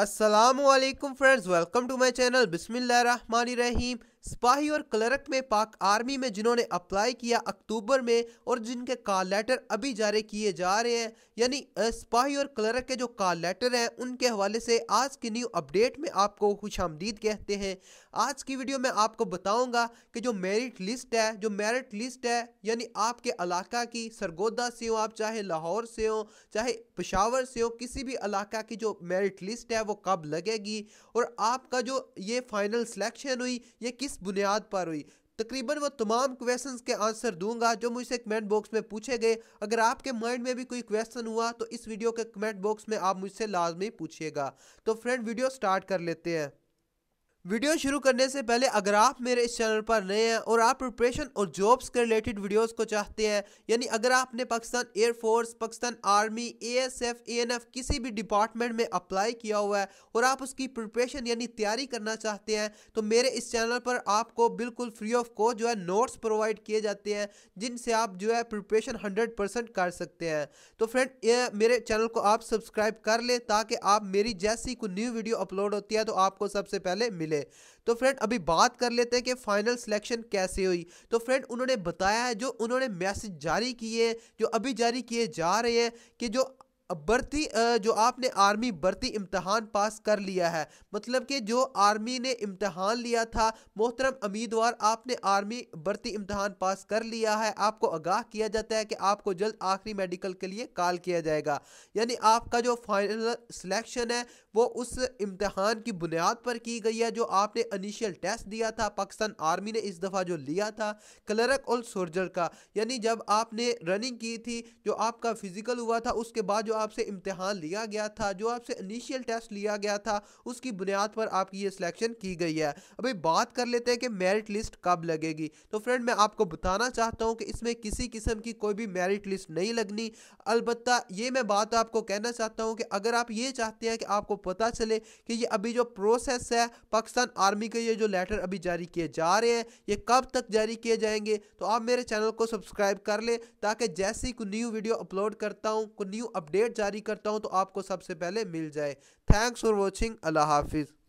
Aslam friends welcome to my channel Rahim सिपाही और clerk में पाक आर्मी में जिन्होंने अप्लाई किया अक्टूबर में और जिनके कॉल लेटर अभी जारी किए जा रहे हैं यानी सिपाही और क्लर्क के जो कॉल लेटर हैं उनके हवाले से आज की न्यू अपडेट में आपको खुश आमदीद कहते हैं आज की वीडियो में आपको बताऊंगा कि जो मेरिट लिस्ट है जो मेरिट लिस्ट है यानी आपके इलाका की सरगोदा से हो आप चाहे लाहौर से हो चाहे पेशावर से हो किसी भी इलाका की जो मेरिट लिस्ट है वो कब लगेगी और आपका जो ये फाइनल सिलेक्शन हुई ये किस किस बुनियाद पर हुई तकरीबन वो तमाम क्वेश्चंस के आंसर दूंगा जो मुझसे कमेंट बॉक्स में पूछे गए अगर आपके माइंड में भी कोई क्वेश्चन हुआ तो इस वीडियो के कमेंट बॉक्स में आप मुझसे लाजमी पूछिएगा तो फ्रेंड वीडियो स्टार्ट कर लेते हैं वीडियो शुरू करने से पहले अगर आप मेरे इस चैनल पर नए हैं और आप प्रिपरेशन और जॉब्स के रिलेटेड वीडियोस को चाहते हैं यानी अगर आपने Pakistan air force Pakistan army ASF ANF किसी भी डिपार्टमेंट में अप्लाई किया हुआ है और आप उसकी प्रिपरेशन यानी तैयारी करना चाहते हैं तो मेरे इस चैनल पर आपको बिल्कुल फ्री ऑफ कॉस्ट जो है नोट्स प्रोवाइड किए जाते हैं जिनसे आप जो है प्रिपरेशन हंड्रेड कर सकते हैं तो फ्रेंड मेरे चैनल को आप सब्सक्राइब कर लें ताकि आप मेरी जैसी कोई न्यू वीडियो अपलोड होती है तो आपको सबसे पहले मिले मिले तो फ्रेंड अभी बात कर लेते हैं कि फाइनल सिलेक्शन कैसे हुई तो फ्रेंड उन्होंने बताया है जो उन्होंने मैसेज जारी किए जो अभी जारी किए जा रहे हैं कि जो भर्ती जो आपने आर्मी भर्ती इम्तहान पास कर लिया है मतलब कि जो आर्मी ने इम्तहान लिया था मोहतरम उम्मीदवार आपने आर्मी भर्ती इम्तहान पास कर लिया है आपको आगाह किया जाता है कि आपको जल्द आखिरी मेडिकल के लिए कॉल किया जाएगा यानी आपका जो फाइनल सिलेक्शन है वो उस इम्तहान की बुनियाद पर की गई है जो आपने इनिशियल टेस्ट दिया था पाकिस्तान आर्मी ने इस दफ़ा जो लिया था क्लर्क और सोल्जर का यानी जब आपने रनिंग की थी जो आपका फिजिकल हुआ था उसके बाद जो आपसे इम्तहान लिया गया था जो आपसे इनिशियल टेस्ट लिया गया था उसकी बुनियाद पर आपकी ये सिलेक्शन की गई है अभी बात कर लेते हैं कि मेरिट लिस्ट कब लगेगी तो फ्रेंड मैं आपको बताना चाहता हूँ कि इसमें किसी किस्म की कोई भी मेरिट लिस्ट नहीं लगनी अलबत् ये मैं बात आपको कहना चाहता हूँ कि अगर आप ये चाहते हैं कि आपको पता चले कि ये अभी जो प्रोसेस है पाकिस्तान आर्मी के ये जो लेटर अभी जारी किए जा रहे हैं ये कब तक जारी किए जाएंगे तो आप मेरे चैनल को सब्सक्राइब कर लें ताकि जैसे ही कोई न्यू वीडियो अपलोड करता हूँ कोई न्यू अपडेट अपडेट जारी करता हूँ तो आपको सबसे पहले मिल जाए थैंक्स फॉर वॉचिंग अल्लाह हाफिज़